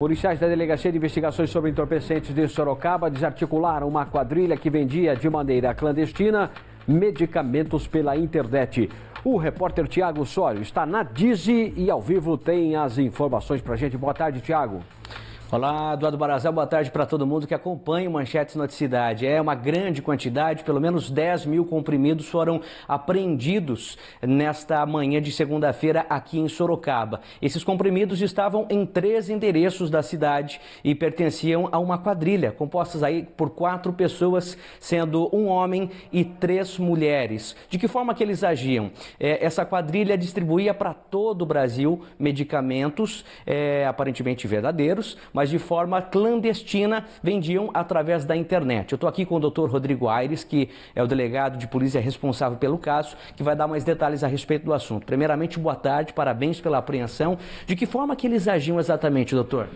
Policiais da Delegacia de Investigações sobre Entorpecentes de Sorocaba desarticularam uma quadrilha que vendia de maneira clandestina medicamentos pela internet. O repórter Tiago Sório está na Dize e ao vivo tem as informações para a gente. Boa tarde, Tiago. Olá, Eduardo Barazel. boa tarde para todo mundo que acompanha o Manchetes Noticidade. É uma grande quantidade, pelo menos 10 mil comprimidos foram apreendidos nesta manhã de segunda-feira aqui em Sorocaba. Esses comprimidos estavam em três endereços da cidade e pertenciam a uma quadrilha, compostas aí por quatro pessoas, sendo um homem e três mulheres. De que forma que eles agiam? É, essa quadrilha distribuía para todo o Brasil medicamentos, é, aparentemente verdadeiros, mas de forma clandestina vendiam através da internet. Eu estou aqui com o doutor Rodrigo Aires, que é o delegado de polícia responsável pelo caso, que vai dar mais detalhes a respeito do assunto. Primeiramente, boa tarde, parabéns pela apreensão. De que forma que eles agiam exatamente, doutor?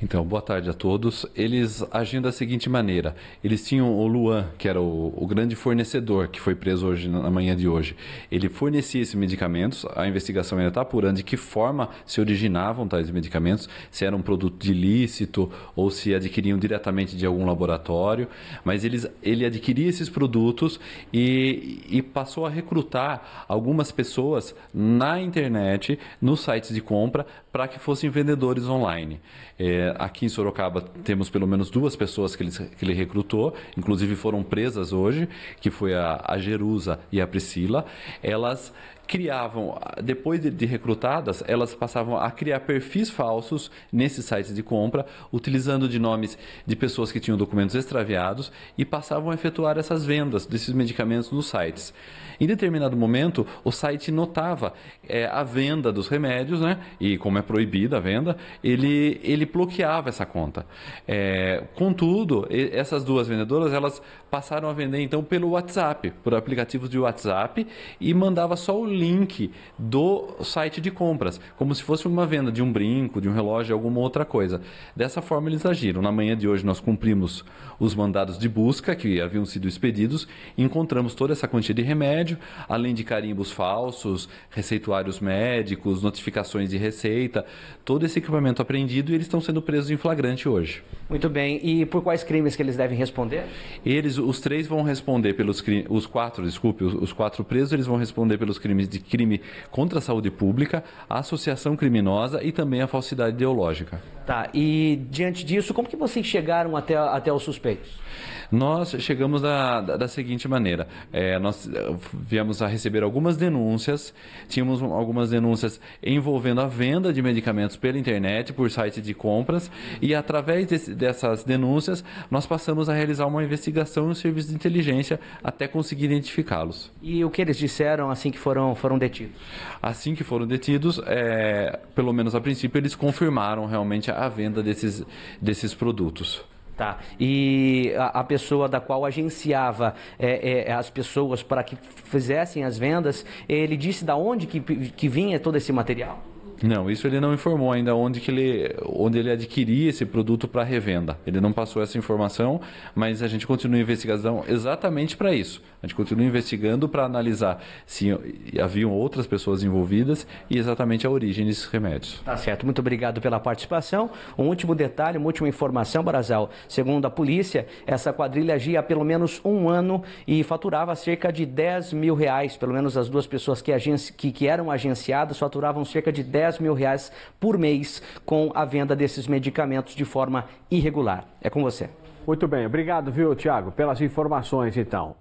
Então, boa tarde a todos. Eles agiam da seguinte maneira: eles tinham o Luan, que era o, o, grande fornecedor, que foi preso hoje na manhã de hoje. Ele fornecia esses medicamentos. A investigação ainda está apurando de que forma se originavam tais medicamentos, se era um produto ilícito ou se adquiriam diretamente de algum laboratório. Mas eles, ele adquiria esses produtos e, e passou a recrutar algumas pessoas na internet, nos sites de compra, para que fossem vendedores online. É, é, aqui em Sorocaba temos pelo menos duas pessoas que ele, que ele recrutou, inclusive foram presas hoje, que foi a, a Jerusa e a Priscila. Elas criavam, depois de, de, recrutadas, elas passavam a criar perfis falsos nesses sites de compra, utilizando de nomes de pessoas que tinham documentos extraviados e passavam a efetuar essas vendas desses medicamentos nos sites. Em determinado momento, o site notava é, a venda dos remédios, né? E como é proibida a venda, ele, ele bloqueava essa conta. É, contudo, essas duas vendedoras, elas passaram a vender então pelo WhatsApp, por aplicativos de WhatsApp e mandava só o link do site de compras, como se fosse uma venda de um brinco, de um relógio, alguma outra coisa. Dessa forma eles agiram. Na manhã de hoje nós cumprimos os mandados de busca que haviam sido expedidos, encontramos toda essa quantia de remédio, além de carimbos falsos, receituários médicos, notificações de receita, todo esse equipamento apreendido e eles estão sendo presos em flagrante hoje. Muito bem. E por quais crimes que eles devem responder? Eles, os três vão responder pelos os quatro, desculpe, os, os quatro presos, eles vão responder pelos crimes crimes de crime contra a saúde pública, a associação criminosa e também a falsidade ideológica. Tá, e diante disso, como que vocês chegaram até, até os suspeitos? Nós chegamos da, da, da seguinte maneira, é, nós eh, viemos a receber algumas denúncias, tínhamos algumas denúncias envolvendo a venda de medicamentos pela internet, por site de compras, e através desse, dessas denúncias, nós passamos a realizar uma investigação no serviço de inteligência até conseguir identificá-los. E o que eles disseram assim que foram, foram detidos? Assim que foram detidos, é, pelo menos a princípio, eles confirmaram realmente a venda desses, desses produtos. Tá. E a, a, pessoa da qual agenciava é, é, as pessoas para que fizessem as vendas, ele disse da onde que, que vinha todo esse material? Não, isso ele não informou ainda onde, que ele, onde ele adquiria esse produto para revenda. Ele não passou essa informação, mas a gente continua investigação exatamente para isso. A gente continua investigando para analisar se haviam outras pessoas envolvidas e exatamente a origem desses remédios. Tá certo, muito obrigado pela participação. Um último detalhe, uma última informação, Barazal. Segundo a polícia, essa quadrilha agia há pelo menos um ano e faturava cerca de 10 mil reais. Pelo menos as duas pessoas que, agen que, que eram agenciadas faturavam cerca de 10 10 mil reais por mês com a venda desses medicamentos de forma irregular. É com você. Muito bem, obrigado, viu, Tiago, pelas informações então.